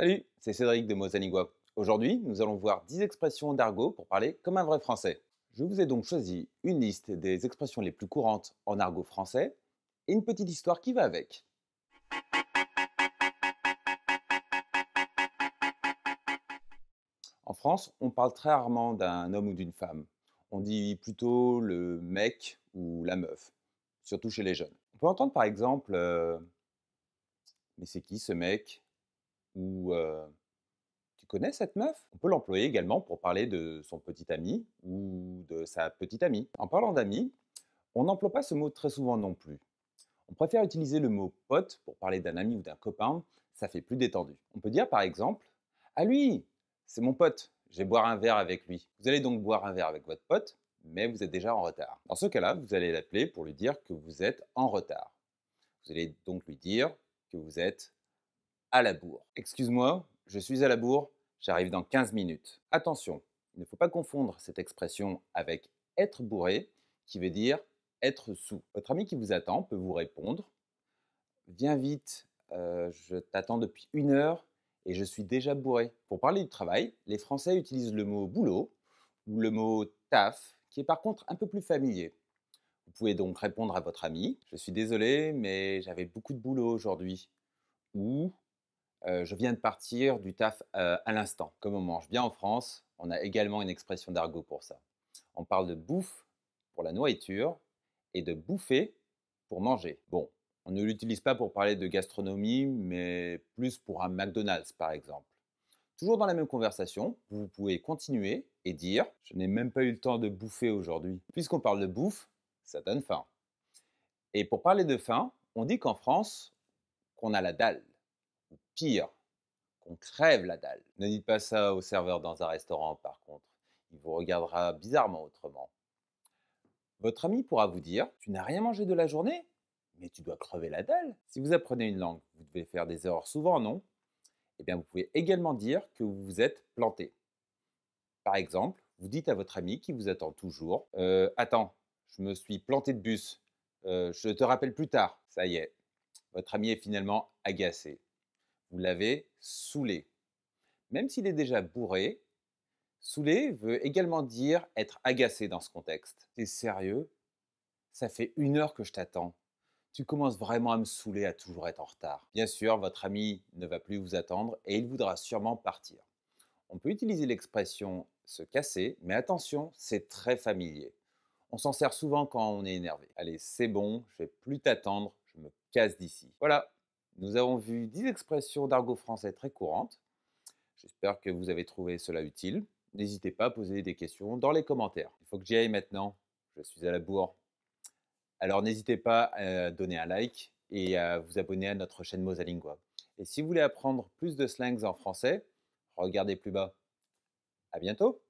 Salut, c'est Cédric de Mozanigua. Aujourd'hui, nous allons voir 10 expressions d'argot pour parler comme un vrai français. Je vous ai donc choisi une liste des expressions les plus courantes en argot français et une petite histoire qui va avec. En France, on parle très rarement d'un homme ou d'une femme. On dit plutôt le mec ou la meuf, surtout chez les jeunes. On peut entendre par exemple euh, Mais c'est qui ce mec ou tu connais cette meuf On peut l'employer également pour parler de son petit ami ou de sa petite amie. En parlant d'amis, on n'emploie pas ce mot très souvent non plus. On préfère utiliser le mot pote pour parler d'un ami ou d'un copain, ça fait plus détendu. On peut dire par exemple Ah lui, c'est mon pote, j'ai boire un verre avec lui. Vous allez donc boire un verre avec votre pote, mais vous êtes déjà en retard. Dans ce cas-là, vous allez l'appeler pour lui dire que vous êtes en retard. Vous allez donc lui dire que vous êtes à la bourre. Excuse-moi, je suis à la bourre, j'arrive dans 15 minutes. Attention, il ne faut pas confondre cette expression avec être bourré, qui veut dire être sous. Votre ami qui vous attend peut vous répondre Viens vite, euh, je t'attends depuis une heure et je suis déjà bourré. Pour parler du travail, les Français utilisent le mot boulot ou le mot taf, qui est par contre un peu plus familier. Vous pouvez donc répondre à votre ami Je suis désolé, mais j'avais beaucoup de boulot aujourd'hui. Ou euh, je viens de partir du taf euh, à l'instant. Comme on mange bien en France, on a également une expression d'argot pour ça. On parle de bouffe pour la nourriture et de bouffer pour manger. Bon, on ne l'utilise pas pour parler de gastronomie, mais plus pour un McDonald's par exemple. Toujours dans la même conversation, vous pouvez continuer et dire Je n'ai même pas eu le temps de bouffer aujourd'hui. Puisqu'on parle de bouffe, ça donne faim. Et pour parler de faim, on dit qu'en France, qu'on a la dalle qu'on crève la dalle. Ne dites pas ça au serveur dans un restaurant, par contre. Il vous regardera bizarrement autrement. Votre ami pourra vous dire Tu n'as rien mangé de la journée Mais tu dois crever la dalle. Si vous apprenez une langue, vous devez faire des erreurs souvent, non Eh bien, vous pouvez également dire que vous vous êtes planté. Par exemple, vous dites à votre ami qui vous attend toujours euh, Attends, je me suis planté de bus. Euh, je te rappelle plus tard. Ça y est, votre ami est finalement agacé. Vous l'avez saoulé. Même s'il est déjà bourré, saoulé veut également dire être agacé dans ce contexte. T'es sérieux Ça fait une heure que je t'attends. Tu commences vraiment à me saouler à toujours être en retard. Bien sûr, votre ami ne va plus vous attendre et il voudra sûrement partir. On peut utiliser l'expression se casser, mais attention, c'est très familier. On s'en sert souvent quand on est énervé. Allez, c'est bon, je vais plus t'attendre, je me casse d'ici. Voilà, nous avons vu 10 expressions d'argot français très courantes. J'espère que vous avez trouvé cela utile. N'hésitez pas à poser des questions dans les commentaires. Il faut que j'y aille maintenant. Je suis à la bourre. Alors n'hésitez pas à donner un like et à vous abonner à notre chaîne Mosalingua. Et si vous voulez apprendre plus de slangs en français, regardez plus bas. À bientôt!